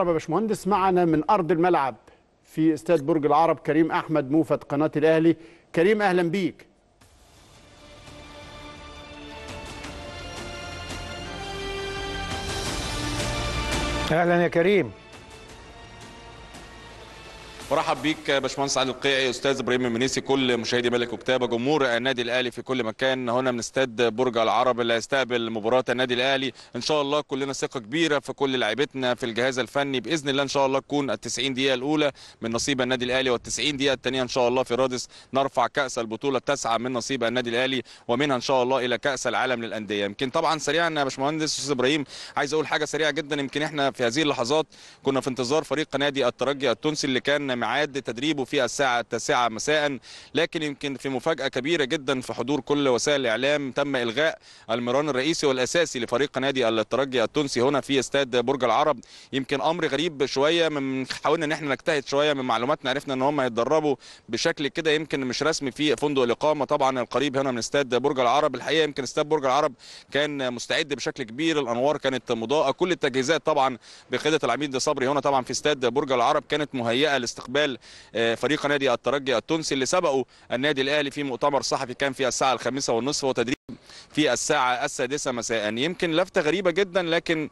يا باشمهندس معنا من ارض الملعب في استاد برج العرب كريم احمد موفد قناه الاهلي كريم اهلا بيك اهلا يا كريم ورحب بيك باشمهندس علي القيعي استاذ ابراهيم المنيسي كل مشاهدي ملك وكتابه جمهور النادي الاهلي في كل مكان هنا من استاد برج العرب اللي هيستقبل مباراه النادي الاهلي ان شاء الله كلنا ثقه كبيره في كل لاعيبتنا في الجهاز الفني باذن الله ان شاء الله تكون ال 90 دقيقه الاولى من نصيب النادي الاهلي وال 90 دقيقه الثانيه ان شاء الله في رادس نرفع كاس البطوله التاسعه من نصيب النادي الاهلي ومنها ان شاء الله الى كاس العالم للانديه يمكن طبعا سريعا يا باشمهندس استاذ ابراهيم عايز اقول حاجه سريعه جدا يمكن احنا في هذه اللحظات كنا في انتظار فريق نادي الترجي التونسي اللي كان ميعاد تدريبه في الساعه التاسعة مساء لكن يمكن في مفاجاه كبيره جدا في حضور كل وسائل الاعلام تم الغاء المران الرئيسي والاساسي لفريق نادي الترجي التونسي هنا في استاد برج العرب يمكن امر غريب شويه من حاولنا ان احنا نجتهد شويه من معلوماتنا عرفنا ان هم هيتدربوا بشكل كده يمكن مش رسمي في فندق الاقامه طبعا القريب هنا من استاد برج العرب الحقيقه يمكن استاد برج العرب كان مستعد بشكل كبير الانوار كانت مضاءه كل التجهيزات طبعا بقياده العميد صبري هنا طبعا في استاد برج العرب كانت مهيئه لاستقبال استقبال آه، فريق نادي الترجي التونسي اللي سبقوا النادي الاهلي في مؤتمر صحفي كان في الساعه الخامسة والنصف وتدريب في الساعه السادسه مساء يمكن لفته غريبه جدا لكن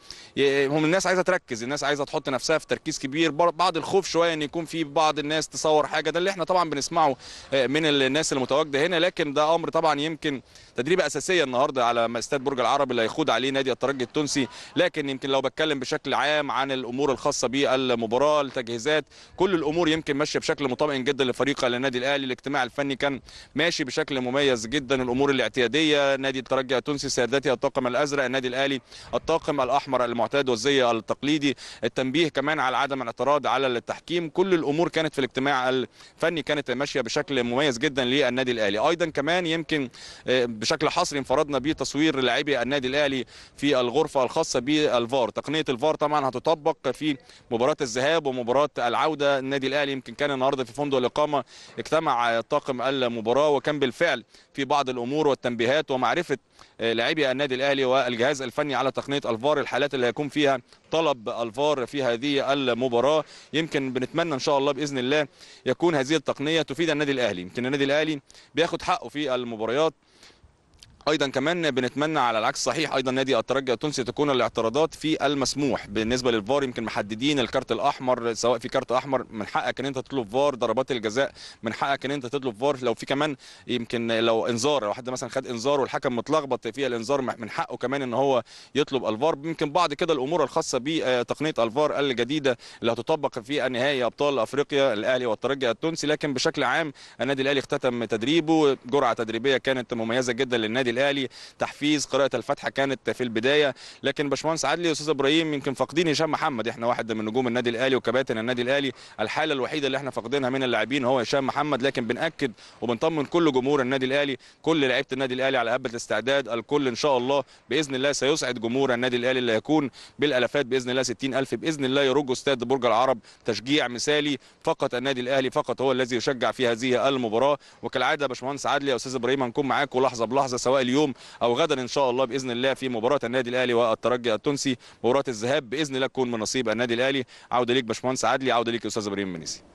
هم الناس عايزه تركز الناس عايزه تحط نفسها في تركيز كبير بعض الخوف شويه ان يكون في بعض الناس تصور حاجه ده اللي احنا طبعا بنسمعه آه، من الناس المتواجده هنا لكن ده امر طبعا يمكن تدريبه اساسيه النهارده على استاد برج العرب اللي هيخوض عليه نادي الترجي التونسي لكن يمكن لو بتكلم بشكل عام عن الامور الخاصه بالمباراه التجهيزات كل الامور يمكن ماشيه بشكل مطمئن جدا لفريق النادي الاهلي الاجتماع الفني كان ماشي بشكل مميز جدا الامور الاعتياديه نادي الترجي التونسي سيادتي الطاقم الازرق النادي الاهلي الطاقم الاحمر المعتاد والزي التقليدي التنبيه كمان على عدم الاعتراض على التحكيم كل الامور كانت في الاجتماع الفني كانت ماشيه بشكل مميز جدا للنادي الاهلي ايضا كمان يمكن آه، بشكل حصري انفردنا بتصوير لاعبي النادي الاهلي في الغرفه الخاصه بالفار تقنيه الفار طبعا هتطبق في مباراه الذهاب ومباراه العوده النادي الاهلي يمكن كان النهارده في فندق الاقامه اجتمع طاقم المباراه وكان بالفعل في بعض الامور والتنبيهات ومعرفه آه، لاعبي النادي الاهلي والجهاز الفني على تقنيه الفار الحالات اللي هيكون فيها طلب الفار في هذه المباراه يمكن بنتمنى ان شاء الله باذن الله يكون هذه التقنيه تفيد النادي الاهلي يمكن النادي الاهلي بياخد حقه في المباريات ايضا كمان بنتمنى على العكس صحيح ايضا نادي الترجي التونسي تكون الاعتراضات في المسموح بالنسبه للفار يمكن محددين الكارت الاحمر سواء في كارت احمر من حقك ان انت تطلب فار ضربات الجزاء من حقك ان انت تطلب فار لو في كمان يمكن لو انذار لو حد مثلا خد انذار والحكم متلخبط في الانذار من حقه كمان ان هو يطلب الفار يمكن بعض كده الامور الخاصه بتقنيه الفار الجديده اللي هتطبق في النهائي ابطال افريقيا الاهلي والترجي التونسي لكن بشكل عام النادي الاهلي اختتم تدريبه جرعه تدريبيه كانت مميزه جدا للنادي الهلالي تحفيز قراءه الفتحه كانت في البدايه لكن باشمهندس عدلي استاذ ابراهيم يمكن فاقدين هشام محمد احنا واحد من نجوم النادي الاهلي وكباتن النادي الاهلي الحاله الوحيده اللي احنا فاقدينها من اللاعبين هو هشام محمد لكن بناكد وبنطمن كل جمهور النادي الاهلي كل لعيبه النادي الاهلي على هبه الاستعداد الكل ان شاء الله باذن الله سيسعد جمهور النادي الاهلي اللي هيكون بالالافات باذن الله 60000 باذن الله يرج استاد برج العرب تشجيع مثالي فقط النادي الاهلي فقط هو الذي يشجع في هذه المباراه وكالعاده باشمهندس عدلي يا استاذ ابراهيم هنكون معاكم لحظه بلحظه سواء اليوم او غدا ان شاء الله باذن الله في مباراه النادي الاهلي والترجي التونسي مباراه الذهاب باذن الله تكون من نصيب النادي الاهلي عوده ليك باشمهندس عدلي عوده ليك استاذ ابراهيم منيسي